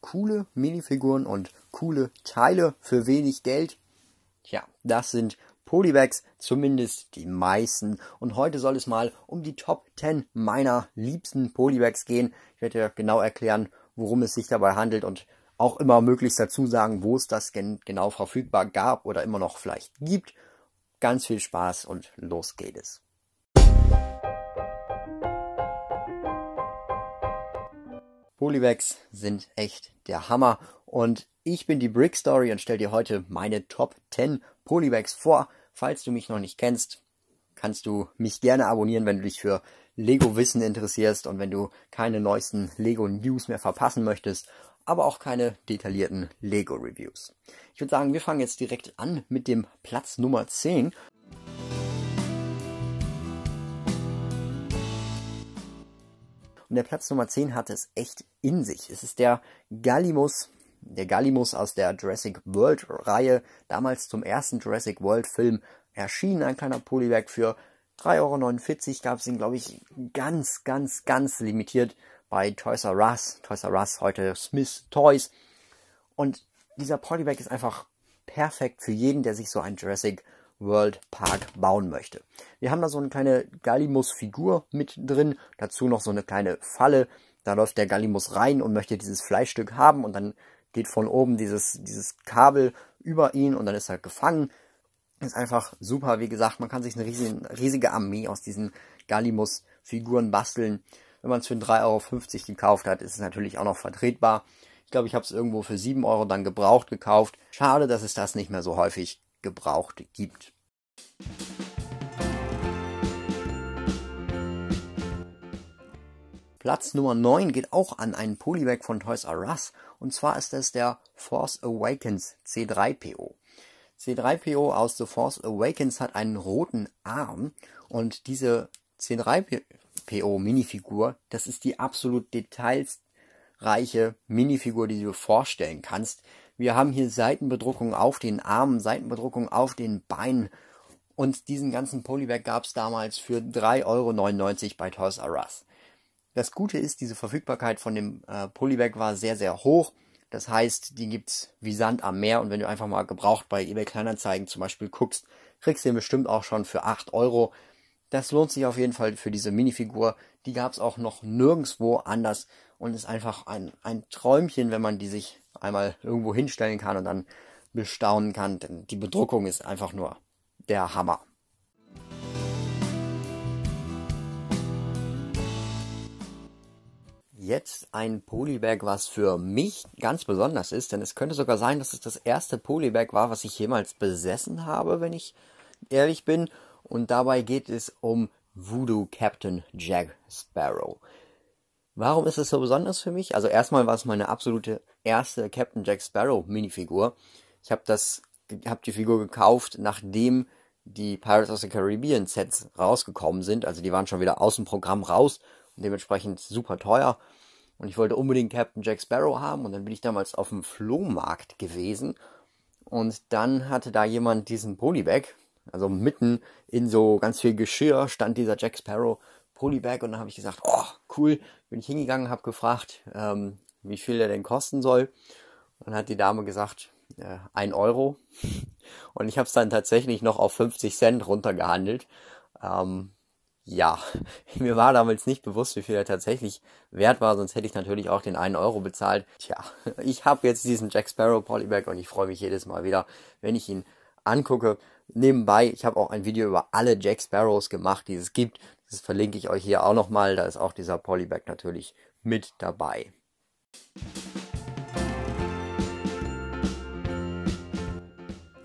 coole Minifiguren und coole Teile für wenig Geld. Tja, das sind Polybags, zumindest die meisten. Und heute soll es mal um die Top 10 meiner liebsten Polybags gehen. Ich werde dir genau erklären, worum es sich dabei handelt und auch immer möglichst dazu sagen, wo es das gen genau verfügbar gab oder immer noch vielleicht gibt. Ganz viel Spaß und los geht es. Polybags sind echt der Hammer und ich bin die Brick Story und stelle dir heute meine Top 10 Polybags vor. Falls du mich noch nicht kennst, kannst du mich gerne abonnieren, wenn du dich für Lego Wissen interessierst und wenn du keine neuesten Lego News mehr verpassen möchtest, aber auch keine detaillierten Lego Reviews. Ich würde sagen, wir fangen jetzt direkt an mit dem Platz Nummer 10. Und der Platz Nummer 10 hatte es echt in sich. Es ist der Gallimus, der Gallimus aus der Jurassic World Reihe, damals zum ersten Jurassic World Film erschienen, ein kleiner Polybag für 3,49 Euro gab es ihn, glaube ich, ganz, ganz, ganz limitiert bei Toys R Us. Toys R Us, heute Smith Toys. Und dieser Polybag ist einfach perfekt für jeden, der sich so ein Jurassic World Park bauen möchte. Wir haben da so eine kleine Gallimus-Figur mit drin, dazu noch so eine kleine Falle. Da läuft der Gallimus rein und möchte dieses Fleischstück haben und dann geht von oben dieses, dieses Kabel über ihn und dann ist er gefangen. Ist einfach super, wie gesagt, man kann sich eine riesige, riesige Armee aus diesen Gallimus-Figuren basteln. Wenn man es für 3,50 Euro gekauft hat, ist es natürlich auch noch vertretbar. Ich glaube, ich habe es irgendwo für 7 Euro dann gebraucht gekauft. Schade, dass es das nicht mehr so häufig gebraucht gibt. Platz Nummer 9 geht auch an einen Polybag von Toys R Us und zwar ist es der Force Awakens C3PO. C3PO aus The Force Awakens hat einen roten Arm und diese C3PO Minifigur, das ist die absolut detailsreiche Minifigur, die du dir vorstellen kannst. Wir haben hier Seitenbedruckung auf den Armen, Seitenbedruckung auf den Beinen. Und diesen ganzen Polybag gab es damals für 3,99 Euro bei Toys R Us. Das Gute ist, diese Verfügbarkeit von dem äh, Polybag war sehr, sehr hoch. Das heißt, die gibt's wie Sand am Meer. Und wenn du einfach mal gebraucht bei eBay Kleinanzeigen zum Beispiel guckst, kriegst du den bestimmt auch schon für 8 Euro. Das lohnt sich auf jeden Fall für diese Minifigur. Die gab's auch noch nirgendwo anders und ist einfach ein, ein Träumchen, wenn man die sich einmal irgendwo hinstellen kann und dann bestaunen kann. Denn die Bedruckung ist einfach nur der Hammer. Jetzt ein Polybag, was für mich ganz besonders ist, denn es könnte sogar sein, dass es das erste Polybag war, was ich jemals besessen habe, wenn ich ehrlich bin. Und dabei geht es um Voodoo Captain Jack Sparrow. Warum ist es so besonders für mich? Also erstmal war es meine absolute erste Captain Jack Sparrow Minifigur. Ich habe das, habe die Figur gekauft, nachdem die Pirates of the Caribbean Sets rausgekommen sind. Also die waren schon wieder aus dem Programm raus und dementsprechend super teuer. Und ich wollte unbedingt Captain Jack Sparrow haben und dann bin ich damals auf dem Flohmarkt gewesen und dann hatte da jemand diesen Polybag, also mitten in so ganz viel Geschirr stand dieser Jack Sparrow Polybag und dann habe ich gesagt, oh cool, bin ich hingegangen, habe gefragt, ähm, wie viel der denn kosten soll. Und hat die Dame gesagt, äh, ein Euro. Und ich habe es dann tatsächlich noch auf 50 Cent runtergehandelt. Ähm, ja, mir war damals nicht bewusst, wie viel er tatsächlich wert war, sonst hätte ich natürlich auch den einen Euro bezahlt. Tja, ich habe jetzt diesen Jack Sparrow Polybag und ich freue mich jedes Mal wieder, wenn ich ihn angucke. Nebenbei, ich habe auch ein Video über alle Jack Sparrows gemacht, die es gibt. Das verlinke ich euch hier auch nochmal. Da ist auch dieser Polybag natürlich mit dabei.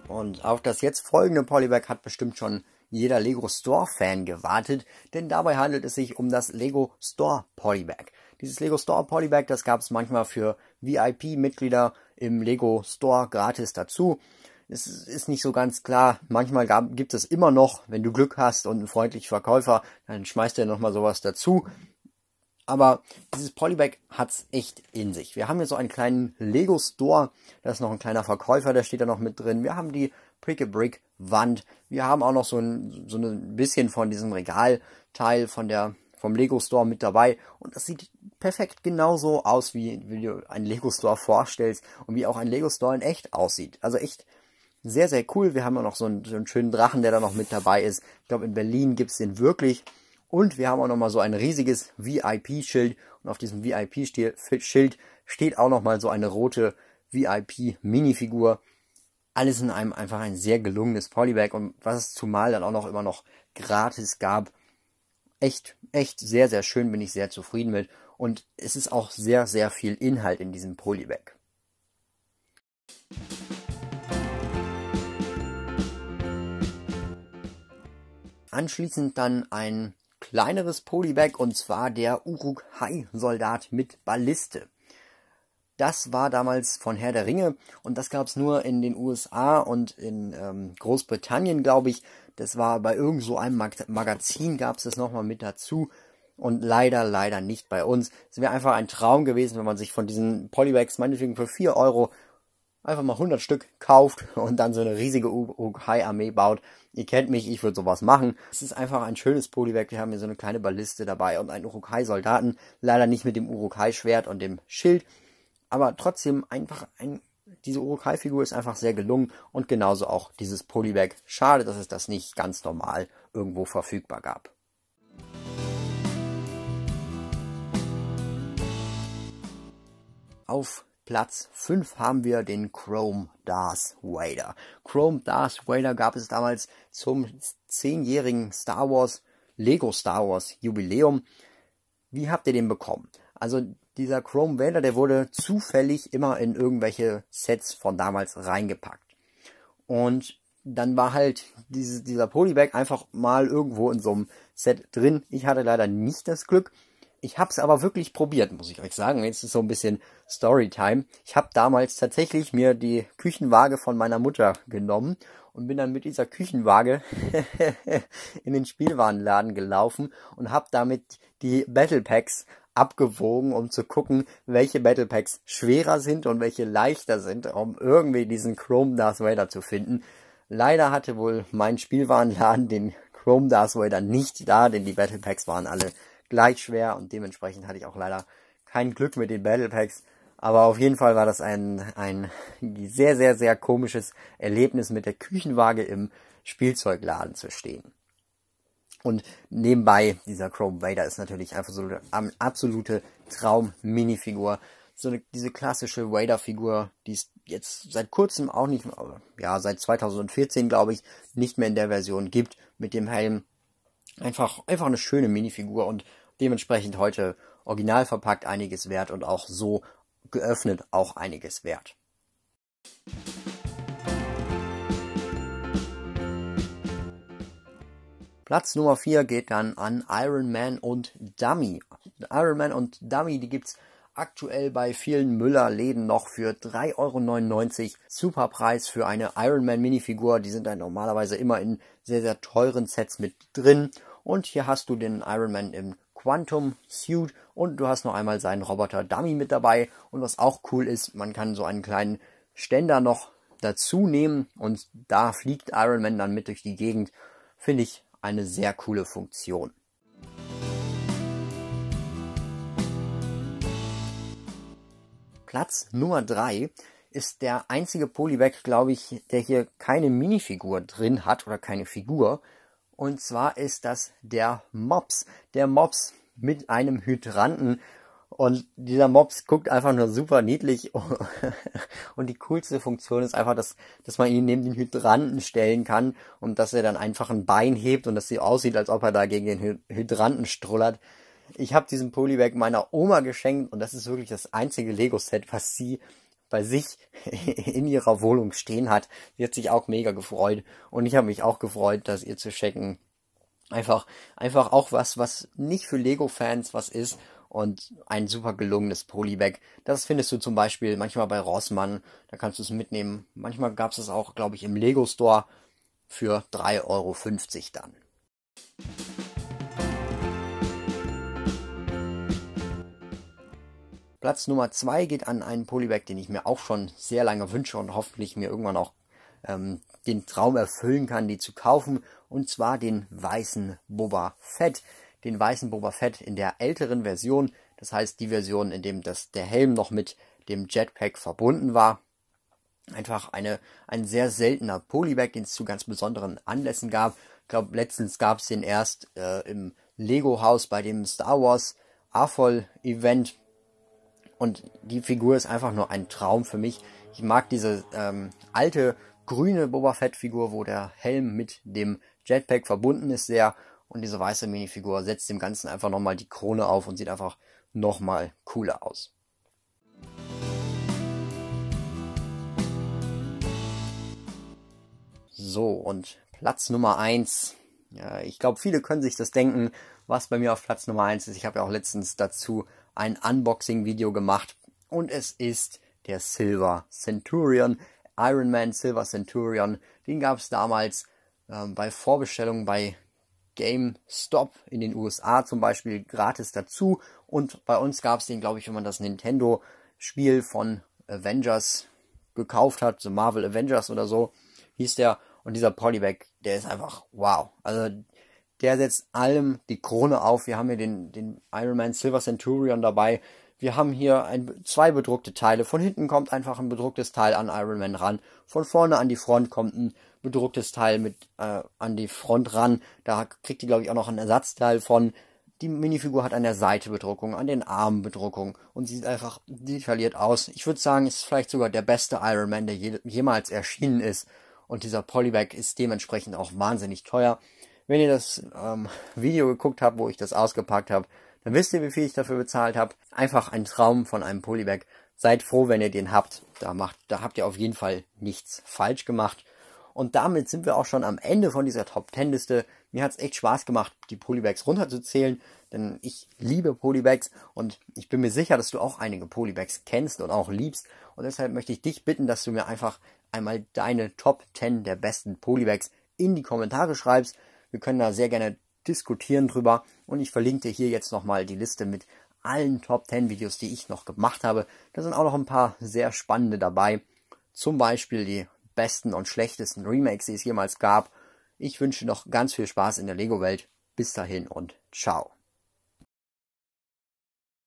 Und auf das jetzt folgende Polybag hat bestimmt schon jeder Lego Store Fan gewartet, denn dabei handelt es sich um das Lego Store Polybag. Dieses Lego Store Polybag, das gab es manchmal für VIP-Mitglieder im Lego Store gratis dazu. Es ist nicht so ganz klar. Manchmal gab, gibt es immer noch, wenn du Glück hast und einen freundlichen Verkäufer, dann schmeißt er nochmal sowas dazu. Aber dieses Polybag hat's echt in sich. Wir haben hier so einen kleinen Lego Store. Da ist noch ein kleiner Verkäufer, der steht da noch mit drin. Wir haben die prick a brick Wand. Wir haben auch noch so ein, so ein bisschen von diesem Regalteil von der, vom Lego Store mit dabei. Und das sieht perfekt genauso aus, wie, wie du einen Lego Store vorstellst und wie auch ein Lego Store in echt aussieht. Also echt, sehr, sehr cool. Wir haben auch noch so einen, so einen schönen Drachen, der da noch mit dabei ist. Ich glaube, in Berlin gibt's den wirklich. Und wir haben auch nochmal so ein riesiges VIP-Schild. Und auf diesem VIP-Schild steht auch nochmal so eine rote VIP-Minifigur. Alles in einem einfach ein sehr gelungenes Polybag. Und was es zumal dann auch noch immer noch gratis gab. Echt, echt sehr, sehr schön. Bin ich sehr zufrieden mit. Und es ist auch sehr, sehr viel Inhalt in diesem Polybag. Anschließend dann ein kleineres Polybag und zwar der Uruk Hai Soldat mit Balliste. Das war damals von Herr der Ringe und das gab es nur in den USA und in ähm, Großbritannien, glaube ich. Das war bei irgend so einem Mag Magazin gab es das nochmal mit dazu und leider, leider nicht bei uns. Es wäre einfach ein Traum gewesen, wenn man sich von diesen Polybags meinetwegen für 4 Euro einfach mal 100 Stück kauft und dann so eine riesige Uruk Hai armee baut. Ihr kennt mich, ich würde sowas machen. Es ist einfach ein schönes Polybag. Wir haben hier so eine kleine Balliste dabei und einen Urukai-Soldaten. Leider nicht mit dem Urukai-Schwert und dem Schild. Aber trotzdem einfach ein diese Urukai-Figur ist einfach sehr gelungen und genauso auch dieses Polybag. Schade, dass es das nicht ganz normal irgendwo verfügbar gab. Auf Platz 5 haben wir den Chrome Darth Vader. Chrome Darth Vader gab es damals zum 10-jährigen Star Wars, Lego Star Wars Jubiläum. Wie habt ihr den bekommen? Also dieser Chrome Vader, der wurde zufällig immer in irgendwelche Sets von damals reingepackt. Und dann war halt diese, dieser Polybag einfach mal irgendwo in so einem Set drin. Ich hatte leider nicht das Glück, ich habe es aber wirklich probiert, muss ich euch sagen. Jetzt ist so ein bisschen Storytime. Ich habe damals tatsächlich mir die Küchenwaage von meiner Mutter genommen und bin dann mit dieser Küchenwaage in den Spielwarenladen gelaufen und habe damit die Battle Packs abgewogen, um zu gucken, welche Battle Packs schwerer sind und welche leichter sind, um irgendwie diesen Chrome Darth Vader zu finden. Leider hatte wohl mein Spielwarenladen den Chrome Darth Vader nicht da, denn die Battle Packs waren alle gleich schwer und dementsprechend hatte ich auch leider kein Glück mit den Battle Packs. Aber auf jeden Fall war das ein, ein sehr, sehr, sehr komisches Erlebnis, mit der Küchenwaage im Spielzeugladen zu stehen. Und nebenbei, dieser Chrome Vader ist natürlich einfach so eine absolute Traum-Minifigur. So eine, diese klassische Vader-Figur, die es jetzt seit kurzem auch nicht, ja, seit 2014, glaube ich, nicht mehr in der Version gibt mit dem Helm. Einfach, einfach eine schöne Minifigur und Dementsprechend heute original verpackt einiges wert und auch so geöffnet auch einiges wert. Platz Nummer 4 geht dann an Iron Man und Dummy. Iron Man und Dummy, die gibt es aktuell bei vielen Müller-Läden noch für 3,99 Euro. Super Preis für eine Iron Man Minifigur. Die sind dann normalerweise immer in sehr, sehr teuren Sets mit drin. Und hier hast du den Iron Man im Quantum Suit und du hast noch einmal seinen Roboter Dummy mit dabei. Und was auch cool ist, man kann so einen kleinen Ständer noch dazu nehmen und da fliegt Iron Man dann mit durch die Gegend. Finde ich eine sehr coole Funktion. Platz Nummer 3 ist der einzige Polybag, glaube ich, der hier keine Minifigur drin hat oder keine Figur. Und zwar ist das der Mops. Der Mops mit einem Hydranten. Und dieser Mops guckt einfach nur super niedlich. Und die coolste Funktion ist einfach, dass, dass man ihn neben den Hydranten stellen kann und dass er dann einfach ein Bein hebt und dass sie aussieht, als ob er da gegen den Hydranten strullert. Ich habe diesen Polybag meiner Oma geschenkt und das ist wirklich das einzige Lego-Set, was sie bei sich in ihrer Wohnung stehen hat. Sie hat sich auch mega gefreut und ich habe mich auch gefreut, das ihr zu checken. Einfach, einfach auch was, was nicht für Lego-Fans was ist und ein super gelungenes Polybag. Das findest du zum Beispiel manchmal bei Rossmann, da kannst du es mitnehmen. Manchmal gab es es auch, glaube ich, im Lego Store für 3,50 Euro dann. Platz Nummer 2 geht an einen Polybag, den ich mir auch schon sehr lange wünsche und hoffentlich mir irgendwann auch ähm, den Traum erfüllen kann, die zu kaufen. Und zwar den weißen Boba Fett. Den weißen Boba Fett in der älteren Version. Das heißt die Version, in dem das, der Helm noch mit dem Jetpack verbunden war. Einfach eine, ein sehr seltener Polybag, den es zu ganz besonderen Anlässen gab. Ich glaube, letztens gab es den erst äh, im Lego-Haus bei dem Star Wars AFOL-Event und die Figur ist einfach nur ein Traum für mich. Ich mag diese ähm, alte grüne Boba Fett-Figur, wo der Helm mit dem Jetpack verbunden ist, sehr. Und diese weiße Minifigur setzt dem Ganzen einfach nochmal die Krone auf und sieht einfach nochmal cooler aus. So, und Platz Nummer 1. Ja, ich glaube, viele können sich das denken, was bei mir auf Platz Nummer 1 ist. Ich habe ja auch letztens dazu ein Unboxing-Video gemacht und es ist der Silver Centurion, Iron Man Silver Centurion. Den gab es damals ähm, bei Vorbestellungen bei GameStop in den USA zum Beispiel gratis dazu. Und bei uns gab es den, glaube ich, wenn man das Nintendo-Spiel von Avengers gekauft hat, so Marvel Avengers oder so, hieß der. Und dieser Polybag, der ist einfach wow. Also der setzt allem die Krone auf. Wir haben hier den, den Iron Man Silver Centurion dabei. Wir haben hier ein, zwei bedruckte Teile. Von hinten kommt einfach ein bedrucktes Teil an Iron Man ran. Von vorne an die Front kommt ein bedrucktes Teil mit äh, an die Front ran. Da kriegt die, glaube ich, auch noch einen Ersatzteil von. Die Minifigur hat an der Seite Bedruckung, an den Armen Bedruckung und sieht einfach detailliert aus. Ich würde sagen, ist vielleicht sogar der beste Iron Man, der je, jemals erschienen ist. Und dieser Polybag ist dementsprechend auch wahnsinnig teuer. Wenn ihr das ähm, Video geguckt habt, wo ich das ausgepackt habe, dann wisst ihr, wie viel ich dafür bezahlt habe. Einfach ein Traum von einem Polybag. Seid froh, wenn ihr den habt. Da, macht, da habt ihr auf jeden Fall nichts falsch gemacht. Und damit sind wir auch schon am Ende von dieser Top 10 Liste. Mir hat es echt Spaß gemacht, die Polybags runterzuzählen, denn ich liebe Polybags und ich bin mir sicher, dass du auch einige Polybags kennst und auch liebst. Und deshalb möchte ich dich bitten, dass du mir einfach einmal deine Top 10 der besten Polybags in die Kommentare schreibst. Wir können da sehr gerne diskutieren drüber und ich verlinke dir hier jetzt nochmal die Liste mit allen Top 10 Videos, die ich noch gemacht habe. Da sind auch noch ein paar sehr spannende dabei. Zum Beispiel die besten und schlechtesten Remakes, die es jemals gab. Ich wünsche noch ganz viel Spaß in der Lego-Welt. Bis dahin und ciao.